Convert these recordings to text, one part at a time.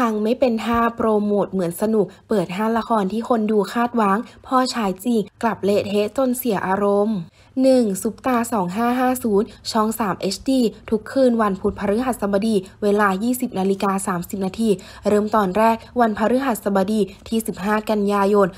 พังไม่เป็นท่าโปรโมทเหมือนสนุกเปิดห้าละครที่คนดูคาดหวังพ่อชายจริงกลับเละเทะจนเสียอารมณ์ 1. ซุปตา 2550ช่อง 3 HD ทุกคืนวันพุธพฤหัสบดีเวลา 20นาฬิกา30นาทีเริ่มตอนแรกวันพฤหัสบดีที่ 15 กันยายน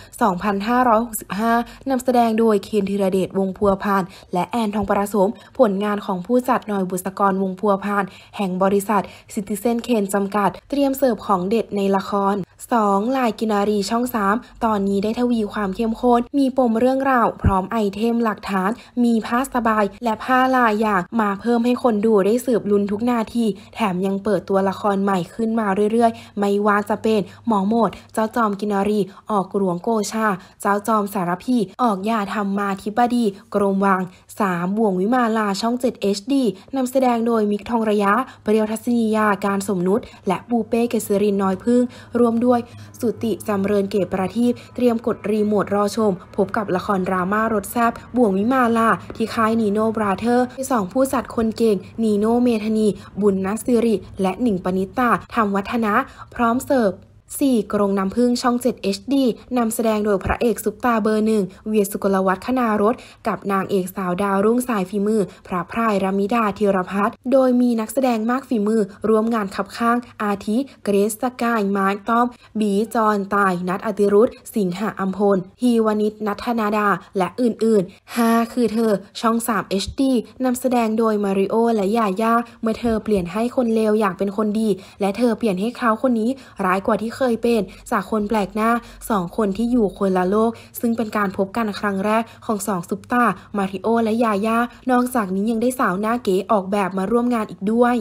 2565 นำแสดงโดยเคนธีรเดชวงพัวพานและแอนทองประสม ผลงานของผู้จัดหน่อยบุษกรวงพัวพานแห่งบริษัทซิติเซนเคนจำกัดเตรียมเสิร์ฟคของเด็ดในละคร 2. ลายกินารีช่อง 3 ตอนนี้ได้ทวีความเข้มข้น มีปมเรื่องราว พร้อมไอเทมหลักฐาน มีผ้าสบายและผ้าลายอย่างมาเพิ่มให้คนดูได้สืบลุ้นทุกนาที แถมยังเปิดตัวละครใหม่ขึ้นมาเรื่อยๆ ไม่ว่าจะเป็น หมอหมด เจ้าจอมกินารี ออกหลวงโกชา เจ้าจอมสารพีออกยาธรรมมาธิบดี กรมวัง 3. บ่วงวิมาลาช่อง 7 HD นำแสดงโดยมิกทองระยะเปรียวทัศนียา การสมนุษและบูเป้เกษิรินน้อยพึ่งรวมด้วย สุติจำเริญเกตประทีปเตรียมกดรีโมทรอชม พบกับละครดราม่ารสแซบบ่วงวิมาลาที่ค่ายนีโนบราเธอร์สองผู้จัดคนเก่ง นีโนเมธนี บุญนัสิริ และหนิงปณิตาธรรมวัฒนะพร้อมเสิร์ฟ 4. กรงน้ำพึ่งช่อง 7 HD นำแสดงโดยพระเอกซุปตาเบอร์หนึ่งเวียสุกลวัฒน์คณารถ กับนางเอกสาวดาวรุ่งสายฝีมือ พระพรายรามิดาธีรพัฒน์โดยมีนักแสดงมากฝีมือร่วมงานขับข้าง อาทิ เกรซสกายมาร์ต้อม บี จอนตาย นัทอติรุธ สิงหาอัมพล ฮีวานิตนัทนาดาและอื่นๆ 5. คือเธอช่อง3 HD นำแสดงโดยมาริโอและยาย่าเมื่อเธอเปลี่ยนให้คนเลวอยากเป็นคนดี และเธอเปลี่ยนให้เขาคนนี้ร้ายกว่าที่เคยเป็นจากคนแปลกหน้า2คนที่อยู่คนละโลก ซึ่งเป็นการพบกันครั้งแรกของสองซุปตามาริโอ และยายานอกจากนี้ยังได้สาวหน้าเก๋ออกแบบมาร่วมงานอีกด้วย